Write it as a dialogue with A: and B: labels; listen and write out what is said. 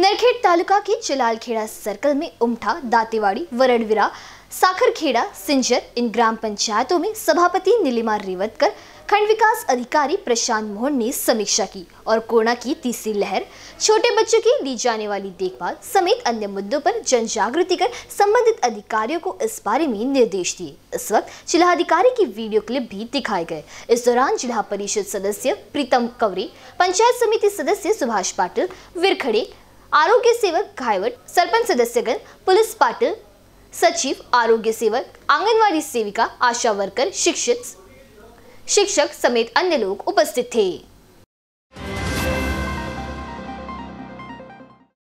A: नरखेड़ तालुका के चिलालखेड़ा सर्कल में उमठा दातेवाड़ी वरणविरा साखरखेड़ा सिंजर इन ग्राम पंचायतों में सभापति नीलिमा रेवतकर खंड विकास अधिकारी प्रशांत मोहन ने समीक्षा की और कोरोना की तीसरी लहर छोटे बच्चों की दी जाने वाली देखभाल समेत अन्य मुद्दों पर जन जागृति कर संबंधित अधिकारियों को इस बारे में निर्देश दिए इस वक्त जिलाधिकारी की वीडियो क्लिप भी दिखाए गए इस दौरान जिला परिषद सदस्य प्रीतम कवरे पंचायत समिति सदस्य सुभाष पाटिल विरखड़े आरोग्य सेवक घायवट सरपंच सदस्यगण पुलिस पाटिल सचिव आरोग्य सेवक आंगनवाड़ी सेविका आशा वर्कर शिक्षित शिक्षक समेत अन्य लोग उपस्थित थे